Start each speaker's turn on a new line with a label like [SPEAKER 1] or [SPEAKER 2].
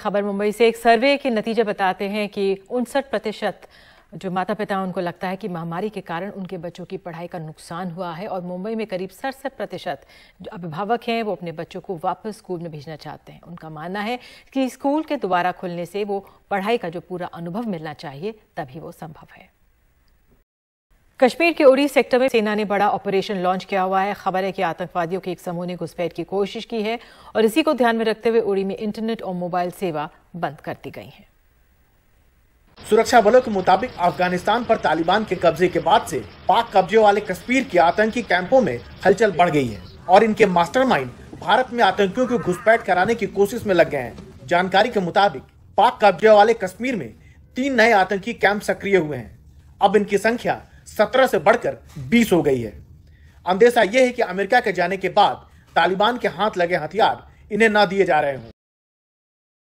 [SPEAKER 1] खबर मुंबई से एक सर्वे के नतीजे बताते हैं कि उनसठ प्रतिशत जो माता पिता उनको लगता है कि महामारी के कारण उनके बच्चों की पढ़ाई का नुकसान हुआ है और मुंबई में करीब सड़सठ प्रतिशत जो अभिभावक हैं वो अपने बच्चों को वापस स्कूल में भेजना चाहते हैं उनका मानना है कि स्कूल के दोबारा खुलने से वो पढ़ाई का जो पूरा अनुभव मिलना चाहिए तभी वो संभव है कश्मीर के उड़ी सेक्टर में सेना ने बड़ा ऑपरेशन लॉन्च किया हुआ है खबर है कि आतंकवादियों के एक समूह ने घुसपैठ की कोशिश की है और इसी को ध्यान में रखते हुए उड़ी में इंटरनेट और
[SPEAKER 2] मोबाइल सेवा बंद कर दी गई है सुरक्षा बलों के मुताबिक अफगानिस्तान पर तालिबान के कब्जे के बाद से पाक कब्जे वाले कश्मीर के आतंकी कैंपों में हलचल बढ़ गई है और इनके मास्टरमाइंड भारत में आतंकियों की घुसपैठ कराने की कोशिश में लग गए हैं जानकारी के मुताबिक पाक कब्जे वाले कश्मीर में तीन नए आतंकी कैंप सक्रिय हुए हैं अब इनकी संख्या सत्रह से बढ़कर बीस हो गई है अंदेशा यह है कि अमेरिका के जाने के बाद तालिबान के हाथ लगे हथियार इन्हें ना दिए जा रहे हों